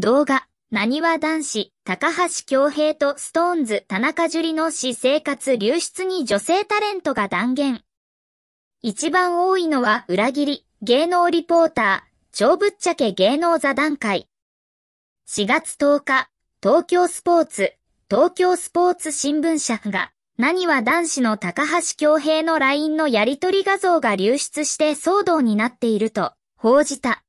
動画、なにわ男子、高橋恭平とストーンズ田中樹の私生活流出に女性タレントが断言。一番多いのは裏切り、芸能リポーター、超ぶっちゃけ芸能座談会。4月10日、東京スポーツ、東京スポーツ新聞社が、何は男子の高橋恭平の LINE のやり取り画像が流出して騒動になっていると報じた。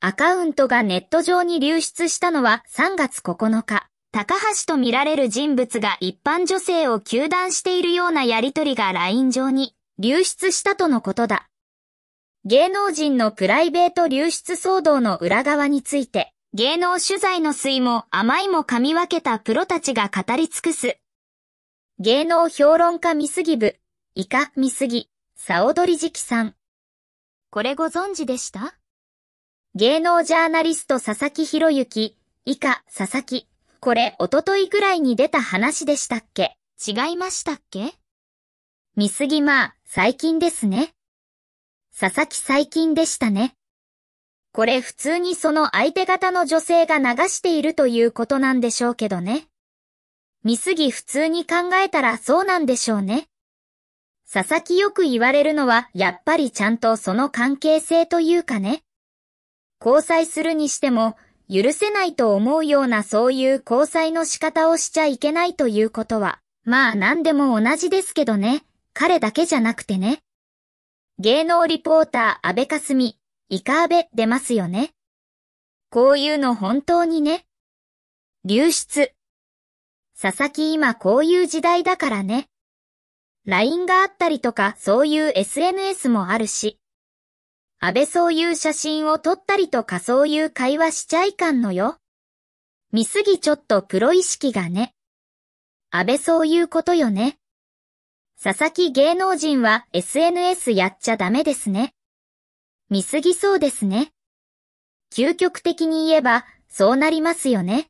アカウントがネット上に流出したのは3月9日。高橋と見られる人物が一般女性を求断しているようなやりとりが LINE 上に流出したとのことだ。芸能人のプライベート流出騒動の裏側について、芸能取材の水も甘いも噛み分けたプロたちが語り尽くす。芸能評論家見すぎ部、イカ見すぎ、サオドリジキさん。これご存知でした芸能ジャーナリスト佐々木博之、以下佐々木。これ、おとといぐらいに出た話でしたっけ違いましたっけ見すぎまあ、最近ですね。佐々木最近でしたね。これ普通にその相手方の女性が流しているということなんでしょうけどね。見すぎ普通に考えたらそうなんでしょうね。佐々木よく言われるのは、やっぱりちゃんとその関係性というかね。交際するにしても、許せないと思うようなそういう交際の仕方をしちゃいけないということは、まあ何でも同じですけどね、彼だけじゃなくてね。芸能リポーター安倍かすみ、イカ安倍出ますよね。こういうの本当にね。流出。佐々木今こういう時代だからね。LINE があったりとかそういう SNS もあるし。安倍そういう写真を撮ったりとかそういう会話しちゃいかんのよ。見すぎちょっとプロ意識がね。安倍そういうことよね。佐々木芸能人は SNS やっちゃダメですね。見すぎそうですね。究極的に言えば、そうなりますよね。